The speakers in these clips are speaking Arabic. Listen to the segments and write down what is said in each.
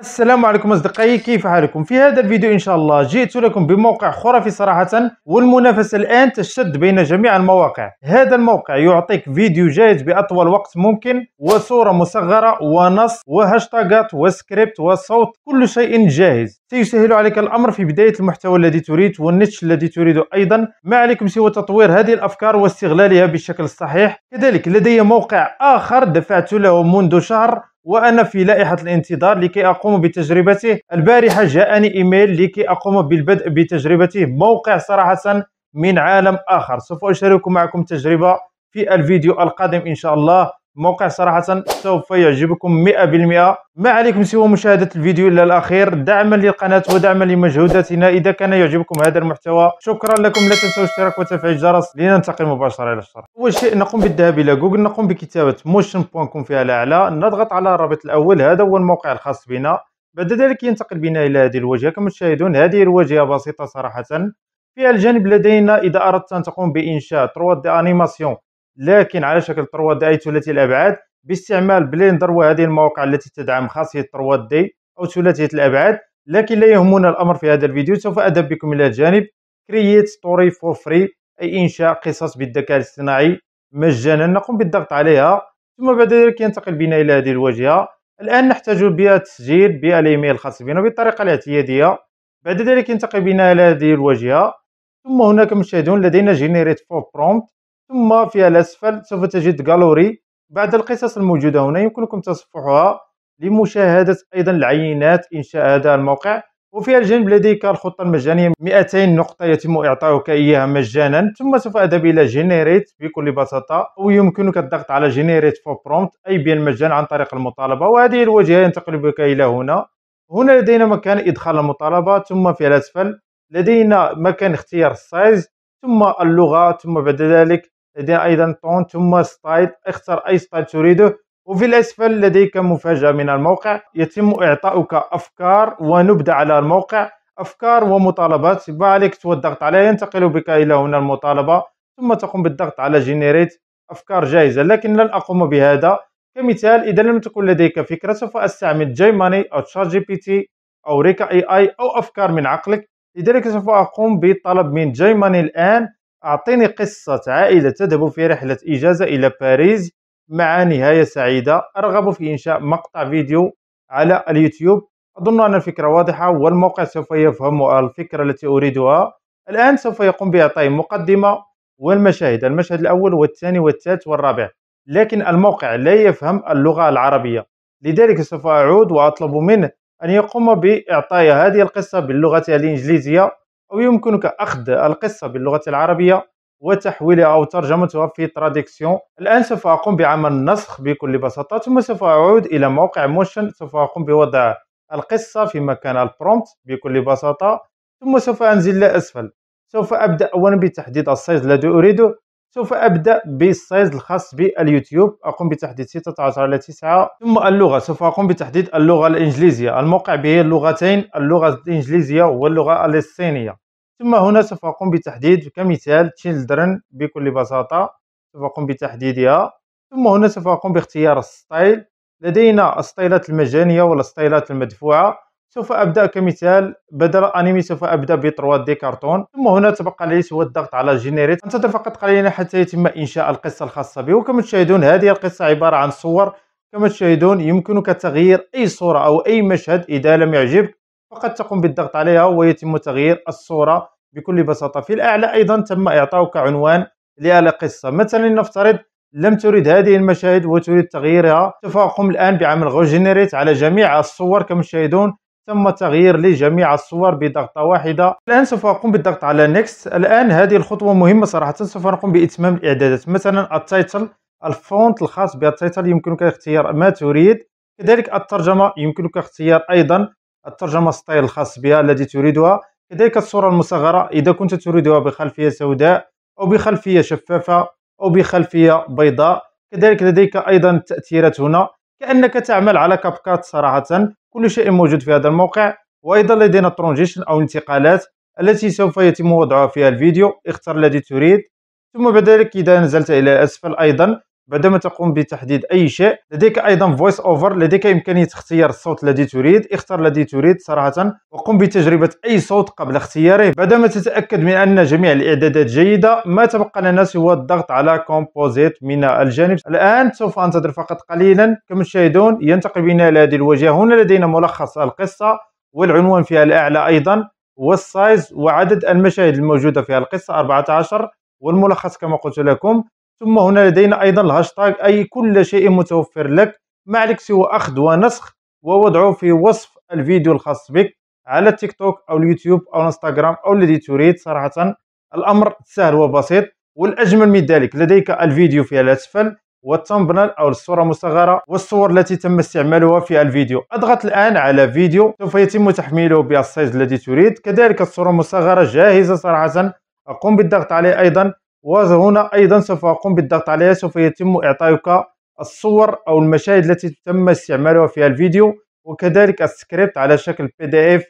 السلام عليكم اصدقائي كيف حالكم في هذا الفيديو ان شاء الله جئت لكم بموقع خرافي صراحة والمنافسة الان تشتد بين جميع المواقع هذا الموقع يعطيك فيديو جاهز باطول وقت ممكن وصورة مصغرة ونص وهاشتاغات وسكريبت وصوت كل شيء جاهز سيسهل عليك الامر في بداية المحتوى الذي تريد والنتش الذي تريده ايضا ما عليكم سوى تطوير هذه الافكار واستغلالها بالشكل الصحيح كذلك لدي موقع اخر دفعت له منذ شهر وأنا في لائحة الانتظار لكي أقوم بتجربته البارحة جاءني إيميل لكي أقوم بالبدء بتجربته موقع صراحة من عالم آخر سوف أشارك معكم تجربة في الفيديو القادم إن شاء الله موقع صراحه سوف يعجبكم 100% ما عليكم سوى مشاهده الفيديو الى الاخير دعما للقناه ودعما لمجهوداتنا اذا كان يعجبكم هذا المحتوى شكرا لكم لا تنسوا الاشتراك وتفعيل الجرس لننتقل مباشره الى الشرح اول شيء نقوم بالذهاب الى جوجل نقوم بكتابه motion.com في الاعلى نضغط على الرابط الاول هذا هو الموقع الخاص بنا بعد ذلك ينتقل بنا الى هذه الواجهه كما تشاهدون هذه الواجهه بسيطه صراحه في الجانب لدينا اذا اردت ان تقوم بانشاء 3 دي انيماسيون لكن على شكل 3 دي أي ثلاثي الأبعاد باستعمال بلندر وهذه المواقع التي تدعم خاصية 3 دي أو ثلاثية الأبعاد لكن لا يهمنا الأمر في هذا الفيديو سوف أذهب بكم إلى جانب Create Story for Free أي إنشاء قصص بالذكاء الاصطناعي مجانا نقوم بالضغط عليها ثم بعد ذلك ينتقل بنا إلى هذه الواجهة الآن نحتاج بها التسجيل بالإيميل الخاص بنا بالطريقة الاعتيادية بعد ذلك ينتقل بنا إلى هذه الواجهة ثم هناك مشاهدون لدينا جينيريت فور Prompt ثم في الأسفل سوف تجد جالوري بعد القصص الموجودة هنا يمكنكم تصفحها لمشاهدة أيضا العينات إنشاء هذا الموقع وفي الجانب لديك الخطة المجانية 200 نقطة يتم اعطائك إياها مجانا ثم سوف أذهب إلى جينيريت بكل بساطة أو يمكنك الضغط على جينيريت فور برومت أي بيان مجان عن طريق المطالبة وهذه الواجهة ينتقل بك إلى هنا هنا لدينا مكان إدخال المطالبة ثم في الأسفل لدينا مكان اختيار السايز ثم اللغة ثم بعد ذلك لدينا ايضا طون ثم ستايل اختر اي ستايل تريده وفي الاسفل لديك مفاجاه من الموقع يتم اعطاؤك افكار ونبدا على الموقع افكار ومطالبات بعليك تو الضغط عليه ينتقل بك الى هنا المطالبه ثم تقوم بالضغط على جينيريت افكار جاهزه لكن لن اقوم بهذا كمثال اذا لم تكن لديك فكره سوف استعمل جاي ماني او تشات جي بي تي او ريكا اي اي او افكار من عقلك لذلك سوف اقوم بطلب من جاي ماني الان أعطيني قصة عائلة تذهب في رحلة إجازة إلى باريس مع نهاية سعيدة أرغب في إنشاء مقطع فيديو على اليوتيوب أظن أن الفكرة واضحة والموقع سوف يفهم الفكرة التي أريدها الآن سوف يقوم بإعطائي مقدمة والمشاهد المشهد الأول والثاني والثالث والرابع لكن الموقع لا يفهم اللغة العربية لذلك سوف أعود وأطلب منه أن يقوم بإعطاء هذه القصة باللغة الإنجليزية أو يمكنك أخذ القصة باللغة العربية وتحويلها أو ترجمتها في تراديكسيون الآن سوف أقوم بعمل نسخ بكل بساطة ثم سوف أعود إلى موقع موشن سوف أقوم بوضع القصة في مكان البرومت بكل بساطة ثم سوف أنزل إلى أسفل سوف أبدأ أولا بتحديد السايز الذي أريده سوف أبدأ بالسايز الخاص باليوتيوب أقوم بتحديد 16 على 9 ثم اللغة سوف أقوم بتحديد اللغة الإنجليزية الموقع به اللغتين اللغة الإنجليزية واللغة الصينية ثم هنا سوف أقوم بتحديد كمثال children بكل بساطة سوف أقوم بتحديدها ثم هنا سوف أقوم باختيار الستايل لدينا الستايلات المجانية والستايلات المدفوعة سوف ابدا كمثال بدل انمي سوف ابدا ب 3 دي كرتون ثم هنا تبقى لي هو الضغط على جينيريت انتظر فقط قليلا حتى يتم انشاء القصه الخاصه بي وكما تشاهدون هذه القصه عباره عن صور كما تشاهدون يمكنك تغيير اي صوره او اي مشهد اذا لم يعجبك فقط تقوم بالضغط عليها ويتم تغيير الصوره بكل بساطه في الاعلى ايضا تم اعطاؤك عنوان للقصه مثلا نفترض لم تريد هذه المشاهد وتريد تغييرها سوف اقوم الان بعمل غو جينيريت على جميع الصور كما تشاهدون تم تغيير لجميع الصور بضغطة واحدة الآن سوف أقوم بالضغط على نيكست الآن هذه الخطوة مهمة صراحة سوف نقوم بإتمام الإعدادات مثلا التايتل الفونت الخاص بالتايتل يمكنك اختيار ما تريد كذلك الترجمة يمكنك اختيار أيضا الترجمة ستايل الخاص بها الذي تريدها كذلك الصورة المصغرة إذا كنت تريدها بخلفية سوداء أو بخلفية شفافة أو بخلفية بيضاء كذلك لديك أيضا التأثيرات هنا كأنك تعمل على كابكات صراحة كل شيء موجود في هذا الموقع وايضا لدينا الترانزيشن او الانتقالات التي سوف يتم وضعها في الفيديو اختر الذي تريد ثم بعد ذلك اذا نزلت الى الاسفل ايضا بعدما تقوم بتحديد اي شيء لديك ايضا فويس اوفر لديك امكانيه اختيار الصوت الذي تريد اختر الذي تريد صراحه وقم بتجربه اي صوت قبل اختياره بعدما تتاكد من ان جميع الاعدادات جيده ما تبقى لنا سوى الضغط على كومبوزيت من الجانب الان سوف انتظر فقط قليلا كما تشاهدون ينتقل بنا الى هذه الواجهه هنا لدينا ملخص القصه والعنوان فيها الاعلى ايضا والسايز وعدد المشاهد الموجوده في القصه 14 والملخص كما قلت لكم ثم هنا لدينا أيضا الهاشتاج أي كل شيء متوفر لك ما عليك سوى أخذ ونسخ ووضعه في وصف الفيديو الخاص بك على التيك توك أو اليوتيوب أو انستغرام أو الذي تريد صراحة الأمر سهل وبسيط والأجمل من ذلك لديك الفيديو في الأسفل والتمبنل أو الصورة المصغرة والصور التي تم استعمالها في الفيديو أضغط الآن على فيديو سوف يتم تحميله بالسايز الذي تريد كذلك الصورة المصغرة جاهزة صراحة أقوم بالضغط عليه أيضا وهنا ايضا سوف اقوم بالضغط عليها سوف يتم اعطائك الصور او المشاهد التي تم استعمالها في الفيديو وكذلك السكريبت على شكل بي دي اف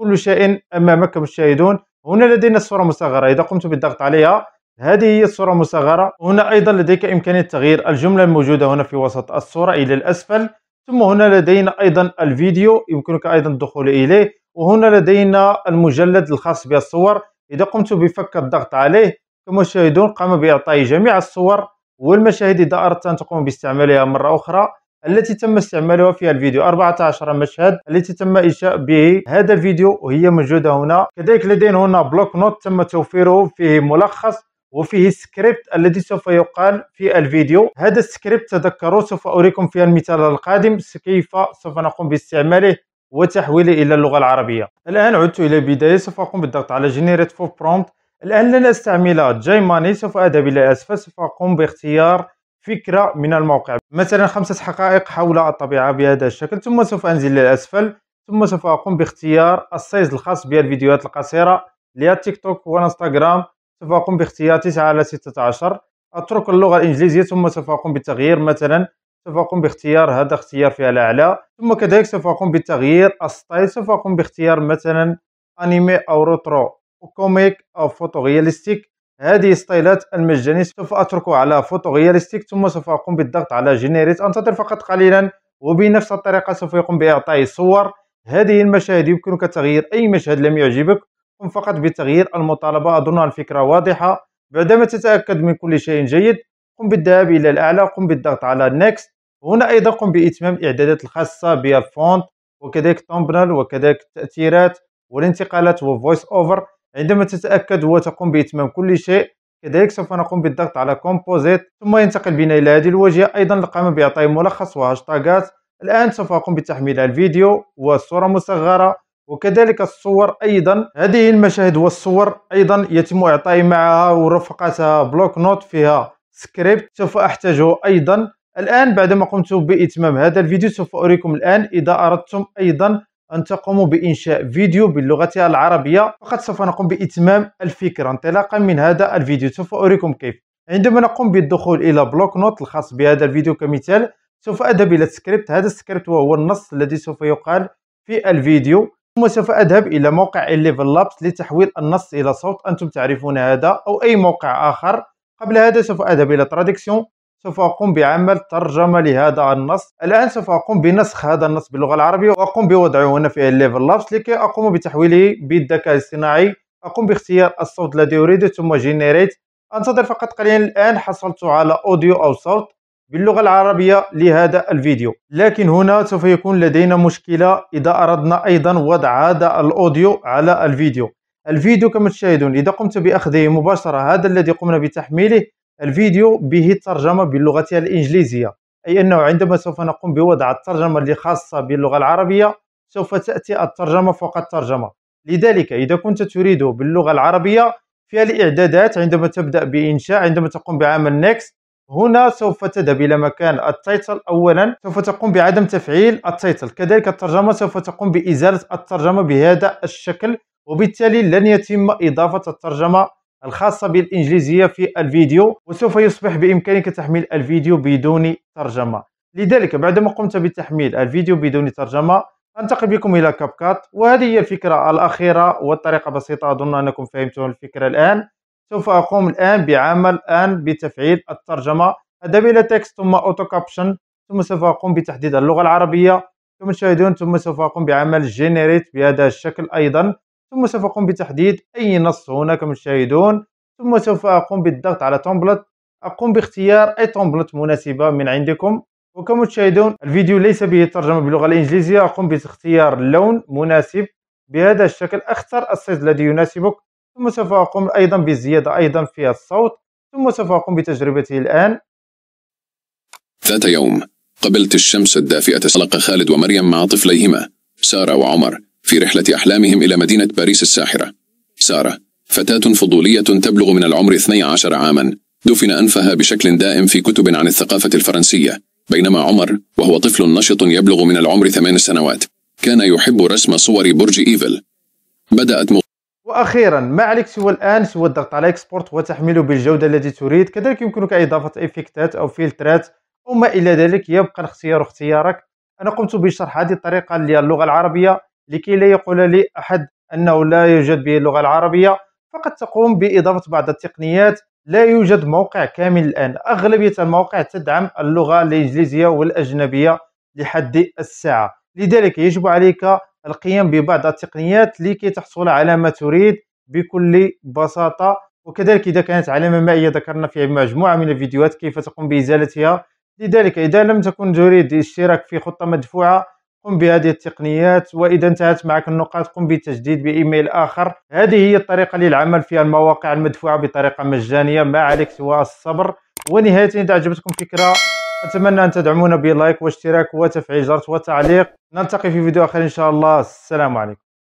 كل شيء امامك مشاهدون هنا لدينا الصورة مصغرة إذا قمت بالضغط عليها هذه هي الصورة المصغرة هنا أيضا لديك إمكانية تغيير الجملة الموجودة هنا في وسط الصورة إلى الأسفل ثم هنا لدينا أيضا الفيديو يمكنك أيضا الدخول إليه وهنا لدينا المجلد الخاص بالصور إذا قمت بفك الضغط عليه كما تشاهدون قام بإعطاء جميع الصور والمشاهد إذا أردت أن تقوم باستعمالها مرة أخرى التي تم استعمالها في الفيديو 14 مشهد التي تم إنشاء به هذا الفيديو وهي موجودة هنا كذلك لدينا هنا بلوك نوت تم توفيره فيه ملخص وفيه سكريبت الذي سوف يقال في الفيديو هذا السكريبت تذكروا سوف أريكم في المثال القادم كيف سوف نقوم باستعماله وتحويله إلى اللغة العربية الآن عدت إلى البداية سوف أقوم بالضغط على Generate for Prompt الآن لن أستعمل جاي ماني سوف أذهب إلى الأسفل سوف أقوم باختيار فكرة من الموقع مثلا خمسة حقائق حول الطبيعة بهذا الشكل ثم سوف أنزل إلى الأسفل ثم سوف أقوم باختيار السايز الخاص بالفيديوهات الفيديوهات القصيرة للتيك توك وانستغرام سوف أقوم باختيار 9 على 16 أترك اللغة الإنجليزية ثم سوف أقوم بالتغيير مثلا سوف أقوم باختيار هذا اختيار في الأعلى ثم كذلك سوف أقوم بالتغيير السايز سوف أقوم باختيار مثلا أنيمي أو روترو وكوميك أو فوتو رياليستيك هذه ستايلات المجاني سوف أترك على فوتو رياليستيك ثم سوف أقوم بالضغط على جينيريت أنتظر فقط قليلا وبنفس الطريقة سوف يقوم بإعطاء صور هذه المشاهد يمكنك تغيير أي مشهد لم يعجبك قم فقط بتغيير المطالبة أظن الفكرة واضحة بعدما تتأكد من كل شيء جيد قم بالذهاب إلى الأعلى قم بالضغط على نيكست هنا أيضا قم بإتمام الإعدادات الخاصة بالفونت وكذلك تمبنل وكذلك التأثيرات والانتقالات وفويس أوفر عندما تتأكد وتقوم بإتمام كل شيء كذلك سوف نقوم بالضغط على كومبوزيت ثم ينتقل بنا إلى هذه الواجهة أيضا القائمة بإعطائي ملخص وهاشتاغات الآن سوف أقوم بتحميل الفيديو والصورة مصغرة وكذلك الصور أيضا هذه المشاهد والصور أيضا يتم إعطائي معها ورفقتها بلوك نوت فيها سكريبت سوف أحتاجه أيضا الآن بعدما قمت بإتمام هذا الفيديو سوف أريكم الآن إذا أردتم أيضا أن تقوموا بإنشاء فيديو باللغة العربية فقد سوف نقوم بإتمام الفكرة انطلاقا من هذا الفيديو سوف أريكم كيف عندما نقوم بالدخول إلى بلوك نوت الخاص بهذا الفيديو كمثال سوف أذهب إلى السكريبت هذا السكريبت وهو النص الذي سوف يقال في الفيديو ثم سوف أذهب إلى موقع الليفل لابس لتحويل النص إلى صوت أنتم تعرفون هذا أو أي موقع آخر قبل هذا سوف أذهب إلى تراديكسيون سوف أقوم بعمل ترجمة لهذا النص الآن سوف أقوم بنسخ هذا النص باللغة العربية وأقوم بوضعه هنا في الليفل لابس لكي أقوم بتحويله بالذكاء الاصطناعي أقوم باختيار الصوت الذي أريده ثم جينيريت أنتظر فقط قليلا الآن حصلت على أوديو أو صوت باللغة العربية لهذا الفيديو لكن هنا سوف يكون لدينا مشكلة إذا أردنا أيضا وضع هذا الأوديو على الفيديو الفيديو كما تشاهدون إذا قمت بأخذه مباشرة هذا الذي قمنا بتحميله الفيديو به الترجمة باللغة الإنجليزية أي أنه عندما سوف نقوم بوضع الترجمة الخاصة باللغة العربية سوف تأتي الترجمة فوق الترجمة لذلك إذا كنت تريد باللغة العربية فيها الإعدادات عندما تبدأ بإنشاء عندما تقوم بعمل نيكست هنا سوف تذهب إلى مكان التايتل أولا سوف تقوم بعدم تفعيل التايتل كذلك الترجمة سوف تقوم بإزالة الترجمة بهذا الشكل وبالتالي لن يتم إضافة الترجمة الخاصة بالإنجليزية في الفيديو وسوف يصبح بإمكانك تحميل الفيديو بدون ترجمة لذلك بعدما قمت بتحميل الفيديو بدون ترجمة أنتقل بكم إلى كابكات وهذه هي الفكرة الأخيرة والطريقة بسيطة أظن أنكم فهمتم الفكرة الآن سوف أقوم الآن بعمل الآن بتفعيل الترجمة أذهب إلى تكست ثم أوتو كابشن ثم سوف أقوم بتحديد اللغة العربية كما تشاهدون ثم سوف أقوم بعمل جينيريت بهذا الشكل أيضا ثم سوف أقوم بتحديد أي نص هنا كما تشاهدون ثم سوف أقوم بالضغط على تومبلت أقوم باختيار أي تومبلت مناسبة من عندكم وكما تشاهدون الفيديو ليس به ترجمة باللغة الإنجليزية أقوم باختيار لون مناسب بهذا الشكل اختر الصيت الذي يناسبك ثم سوف أقوم أيضا بالزيادة أيضا في الصوت ثم سوف أقوم بتجربته الآن ذات يوم قبلت الشمس الدافئة سلق خالد ومريم مع طفليهما سارة وعمر في رحلة أحلامهم إلى مدينة باريس الساحرة سارة فتاة فضولية تبلغ من العمر 12 عاما دفن أنفها بشكل دائم في كتب عن الثقافة الفرنسية بينما عمر وهو طفل نشط يبلغ من العمر ثمان سنوات كان يحب رسم صور برج إيفل بدأت مغ... واخيرا ما عليك سوى الان سوى الضغط على اكسبورت وتحميله بالجوده التي تريد كذلك يمكنك اضافه افكتات او فلترات او ما الى ذلك يبقى الاختيار اختيارك انا قمت بشرح هذه الطريقه للغة العربيه لكي لا يقول لي أحد أنه لا يوجد به اللغة العربية فقد تقوم بإضافة بعض التقنيات لا يوجد موقع كامل الآن أغلبية المواقع تدعم اللغة الإنجليزية والأجنبية لحد الساعة لذلك يجب عليك القيام ببعض التقنيات لكي تحصل على ما تريد بكل بساطة وكذلك إذا كانت علامة مائية ذكرنا في مجموعة من الفيديوهات كيف تقوم بإزالتها لذلك إذا لم تكن تريد الاشتراك في خطة مدفوعة قم بهذه التقنيات واذا انتهت معك النقاط قم بتجديد بايميل اخر هذه هي الطريقه للعمل فيها المواقع المدفوعه بطريقه مجانيه ما عليك سوى الصبر ونهايه اذا عجبتكم فكره اتمنى ان تدعمونا بلايك واشتراك وتفعيل جرس وتعليق نلتقي في فيديو اخر ان شاء الله السلام عليكم